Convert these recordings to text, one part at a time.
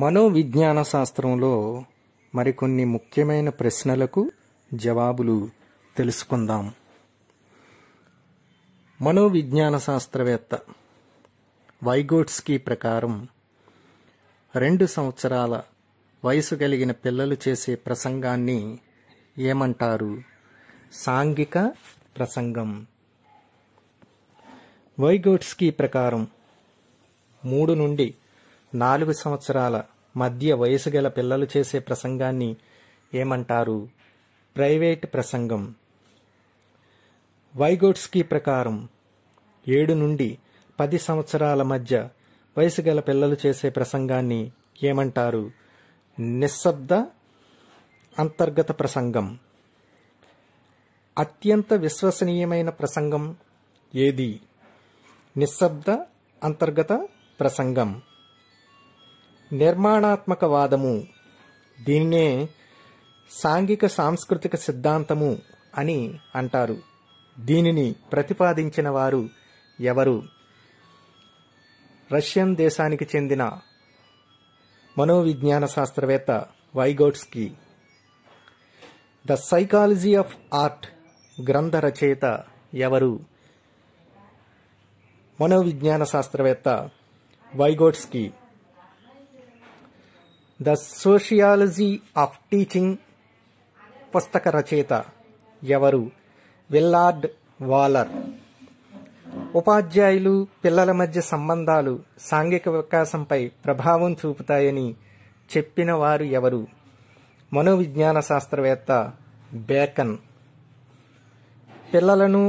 మనోవిజ్ఞాన శాస్త్రంలో మరికొన్ని ముఖ్యమైన ప్రశ్నలకు జవాబులు తెలుసుకుందాం మనోవిజ్ఞాన శాస్త్రవేత్త వైగోట్స్కీ ప్రకారం రెండు సంవత్సరాల వయసు కలిగిన పిల్లలు చేసే ప్రసంగాన్ని ఏమంటారు సాంఘిక ప్రసంగం వైగోట్స్కీ ప్రకారం మూడు నుండి నాలుగు సంవత్సరాల మధ్య వయసు గల పిల్లలు చేసే ప్రసంగాన్ని ఏమంటారు ప్రైవేట్ ప్రసంగం వైగోట్స్కి ప్రకారం ఏడు నుండి పది సంవత్సరాల మధ్య వయసు గల పిల్లలు చేసే ప్రసంగాన్ని ఏమంటారు నిశ్శబ్ద అంతర్గత ప్రసంగం అత్యంత విశ్వసనీయమైన ప్రసంగం ఏది నిశ్శబ్ద అంతర్గత ప్రసంగం నిర్మాణాత్మకవాదము దీన్నే సాంఘిక సాంస్కృతిక సిద్ధాంతము అని అంటారు దీనిని ప్రతిపాదించిన వారు ఎవరు రష్యన్ దేశానికి చెందిన మనోవిజ్ఞాన శాస్త్రవేత్త Vygotsky the psychology of art గ్రంథ రచయిత ఎవరు మనోవిజ్ఞాన శాస్త్రవేత్త Vygotsky the sociology of teaching పుస్తక రచయిత ఎవరు విల్లార్డ్ వాలర్ ఉపాధ్యాయులు పిల్లల మధ్య సంబంధాలు సాంఘిక వికాసంపై ప్రభావం చూపుతాయని చెప్పిన వారు ఎవరు మనోవిజ్ఞాన శాస్త్రవేత్త బేకన్ పిల్లలను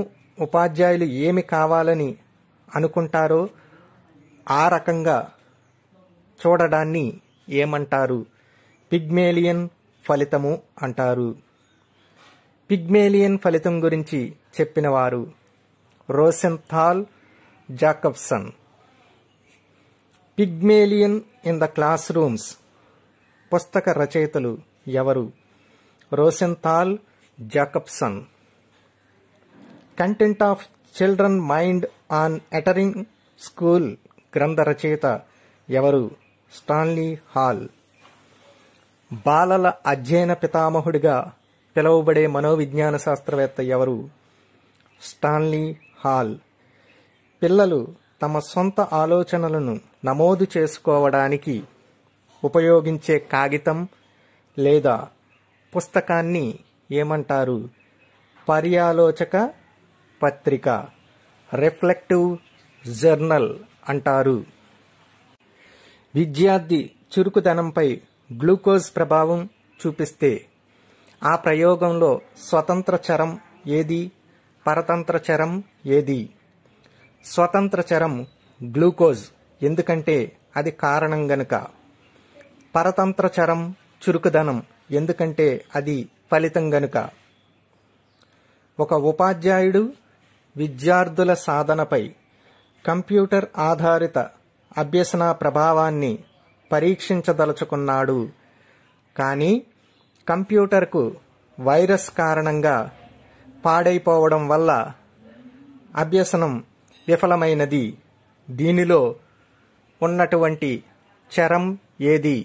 ఉపాధ్యాయులు ఏమి కావాలని అనుకుంటారో ఆ రకంగా చూడడాన్ని ఏమంటారు పిగ్మేలియన్ ఫలితము అంటారు పిగ్మేలియన్ ఫలితం గురించి చెప్పినవారు Rosenthal Jacobson Pygmalion in the classrooms రూమ్స్ పుస్తక రచయితలు ఎవరు Rosenthal Jacobson content of children mind on entering school గ్రంథ రచయిత ఎవరు స్టాన్లీ హాల్ బాలల అధ్యయన పితామహుడిగా పిలువబడే మనోవిజ్ఞాన శాస్త్రవేత్త ఎవరు స్టాన్లీ హాల్ పిల్లలు తమ సొంత ఆలోచనలను నమోదు చేసుకోవడానికి ఉపయోగించే కాగితం లేదా పుస్తకాన్ని ఏమంటారు పర్యాలోచక పత్రిక రిఫ్లెక్టివ్ జర్నల్ అంటారు విద్యార్థి చురుకుదనంపై గ్లూకోజ్ ప్రభావం చూపిస్తే ఆ ప్రయోగంలో స్వతంత్ర చరం ఏది పరతంత్ర చరం ఏది స్వతంత్ర చరం గ్లూకోజ్ ఎందుకంటే అది కారణం గనుక పరతంత్ర చరం చురుకుదనం ఎందుకంటే అది ఫలితం గనుక ఒక ఉపాధ్యాయుడు విద్యార్థుల సాధనపై కంప్యూటర్ ఆధారిత అభ్యసన ప్రభావాన్ని పరీక్షించదలుచుకున్నాడు కానీ కంప్యూటర్కు వైరస్ కారణంగా పాడైపోవడం వల్ల అభ్యసనం విఫలమైనది దీనిలో ఉన్నటువంటి చరం ఏది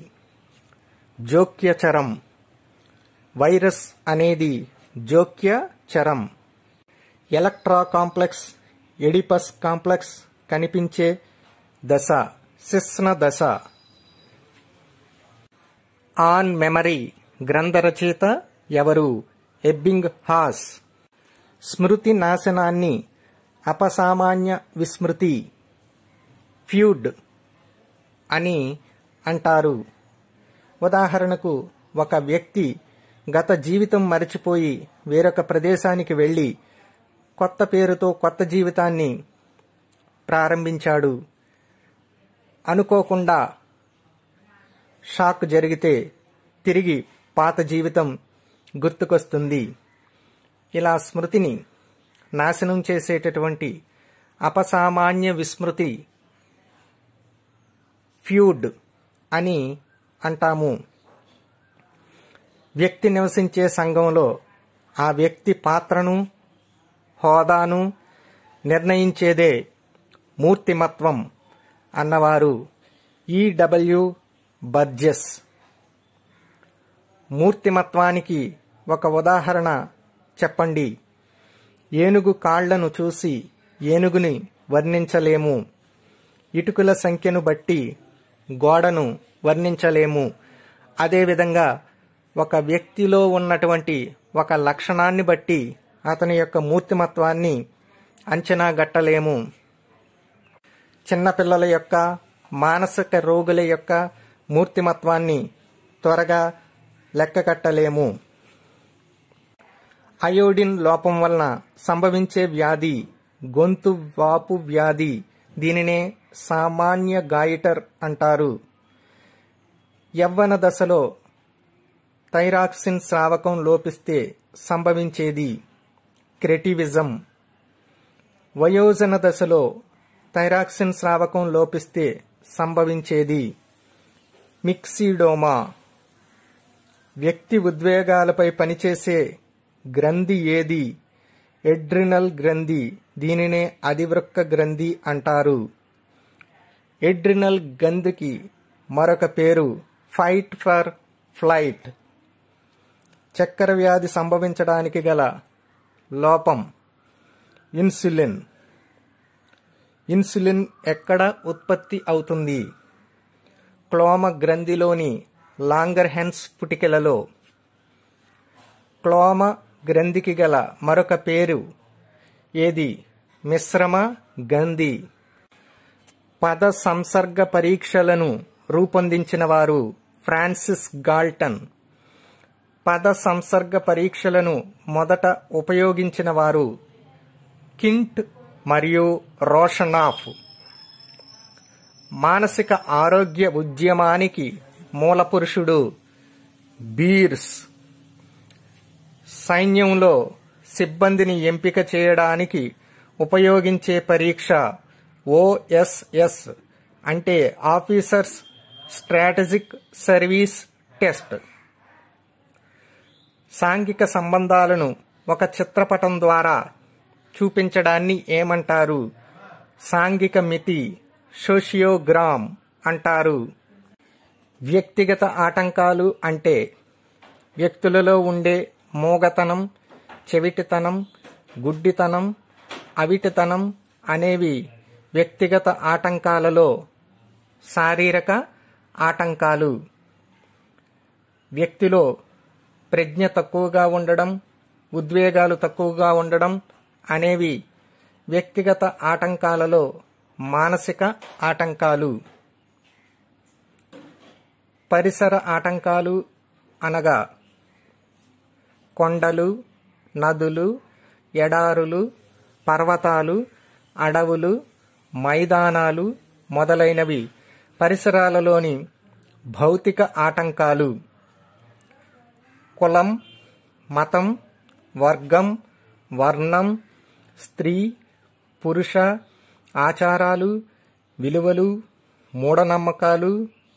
జోక్య చరం వైరస్ అనేది జోక్య చరం ఎలక్ట్రా కాంప్లెక్స్ ఎడిపస్ కాంప్లెక్స్ కనిపించే దశ శిస్న దశ ఆన్ మెమరీ గ్రంథరచయిత ఎవరు ఎబ్బింగ్ హాస్ స్మృతి నాశనాన్ని అపసామాన్య విస్మృతి ఫ్యూడ్ అని అంటారు ఉదాహరణకు ఒక వ్యక్తి గత జీవితం మరచిపోయి వేరొక ప్రదేశానికి వెళ్ళి కొత్త పేరుతో కొత్త జీవితాన్ని ప్రారంభించాడు అనుకోకుండా షాక్ జరిగితే తిరిగి పాత జీవితం గుర్తుకొస్తుంది ఇలా స్మృతిని నాశనం చేసేటటువంటి అపసామాన్య విస్మృతి ఫ్యూడ్ అని అంటాము వ్యక్తి నివసించే సంఘంలో ఆ వ్యక్తి పాత్రను హోదాను నిర్ణయించేదే మూర్తిమత్వం అన్నవారు ఈడబ్ల్యూ e బర్జెస్ మూర్తిమత్వానికి ఒక ఉదాహరణ చెప్పండి ఏనుగు కాళ్లను చూసి ఏనుగుని వర్ణించలేము ఇటుకుల సంఖ్యను బట్టి గోడను వర్ణించలేము అదేవిధంగా ఒక వ్యక్తిలో ఉన్నటువంటి ఒక లక్షణాన్ని బట్టి అతని యొక్క మూర్తిమత్వాన్ని అంచనా గట్టలేము చిన్నపిల్లల యొక్క మానసిక రోగుల యొక్క మూర్తిమత్వాన్ని త్వరగా లెక్క కట్టలేము అయోడిన్ లోపం వలన సంభవించే వ్యాధి గొంతు వాపు వ్యాధి దీనినే సామాన్య గాయిటర్ అంటారు యవ్వన దశలో థైరాక్సిన్ స్రావకం లోపిస్తే సంభవించేది క్రెటివిజం వయోజన దశలో థైరాక్సిన్ స్రావకం లోపిస్తే సంభవించేది మిక్సిడోమా వ్యక్తి ఉద్వేగాలపై పనిచేసే గ్రంథి ఏది ఎడ్రినల్ గ్రంథి దీనినే అధివృక్క గ్రంథి అంటారు ఎడ్రినల్ గ్రంథికి మరొక పేరు ఫైట్ ఫర్ ఫ్లైట్ చక్కెర వ్యాధి సంభవించడానికి గల లోపం ఇన్సులిన్ ఇన్సులిన్ ఎక్కడ ఉత్పత్తి అవుతుంది క్లోమ గ్రంథిలోని లాంగర్ హెన్స్ పుటికలలో క్లోమ గ్రంథికి గల మరొక పేరు ఏది మిశ్రమ గంధి పద సంసర్గ పరీక్షలను రూపొందించిన వారు ఫ్రాన్సిస్ గాల్టన్ పద సంసర్గ పరీక్షలను మొదట ఉపయోగించిన వారు కింట్ మరియు రోషనాఫ్ మానసిక ఆరోగ్య ఉద్యమానికి మూలపురుషుడు బీర్స్ సైన్యంలో సిబ్బందిని ఎంపిక చేయడానికి ఉపయోగించే పరీక్ష ఓఎస్ఎస్ అంటే ఆఫీసర్స్ స్ట్రాటజిక్ సర్వీస్ టెస్ట్ సాంఘిక సంబంధాలను ఒక చిత్రపటం ద్వారా చూపించడాన్ని ఏమంటారు సాంఘిక మితి సోషియోగ్రామ్ అంటారు వ్యక్తిగత ఆటంకాలు అంటే వ్యక్తులలో ఉండే మోగతనం చెవిటితనం గుడ్డితనం అవిటితనం అనేవి వ్యక్తిగత ఆటంకాలలో శారీరక ఆటంకాలు వ్యక్తిలో ప్రజ్ఞ తక్కువగా ఉండడం ఉద్వేగాలు తక్కువగా ఉండడం అనేవి వ్యక్తిగత ఆటంకాలలో మానసిక ఆటంకాలు పరిసర ఆటంకాలు అనగా కొండలు నదులు ఎడారులు పర్వతాలు అడవులు మైదానాలు మొదలైనవి పరిసరాలలోని భౌతిక ఆటంకాలు కులం మతం వర్గం వర్ణం స్త్రీ పురుష ఆచారాలు విలువలు మూఢనమ్మకాలు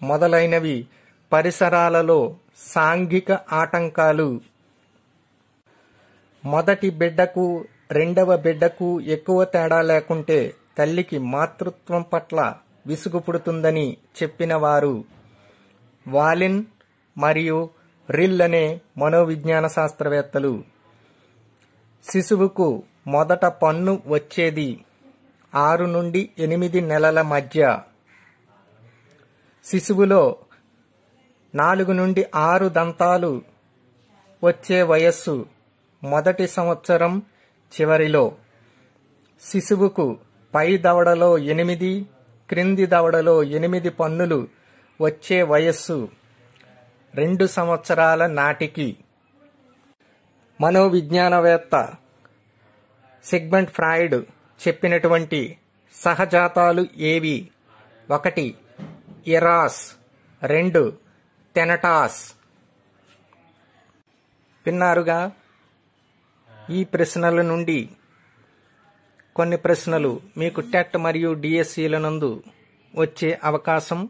మొదలైనవి పరిసరాలలో సాంఘిక ఆటంకాలు మొదటి బిడ్డకు రెండవ బిడ్డకు ఎక్కువ తేడా లేకుంటే తల్లికి మాతృత్వం పట్ల విసుగు పుడుతుందని చెప్పినవారు వాలిన్ మరియు రిల్ అనే మనోవిజ్ఞాన శాస్త్రవేత్తలు శిశువుకు మొదట పన్ను వచ్చేది ఆరు నుండి ఎనిమిది నెలల మధ్య శిశువులో నాలుగు నుండి ఆరు దంతాలు వచ్చే వయస్సు మొదటి సంవత్సరం చివరిలో శిశువుకు పై దవడలో ఎనిమిది క్రింది దవడలో ఎనిమిది పన్నులు వచ్చే వయస్సు రెండు సంవత్సరాల నాటికి మనోవిజ్ఞానవేత్త సిగ్మెంట్ ఫ్రాయిడ్ చెప్పినటువంటి సహజాతాలు ఏవి ఒకటి ఇరాస్ రెండు తెనటాస్ విన్నారుగా ఈ ప్రశ్నల నుండి కొన్ని ప్రశ్నలు మీకు టెట్ మరియు డిఎస్సిల నందు వచ్చే అవకాశం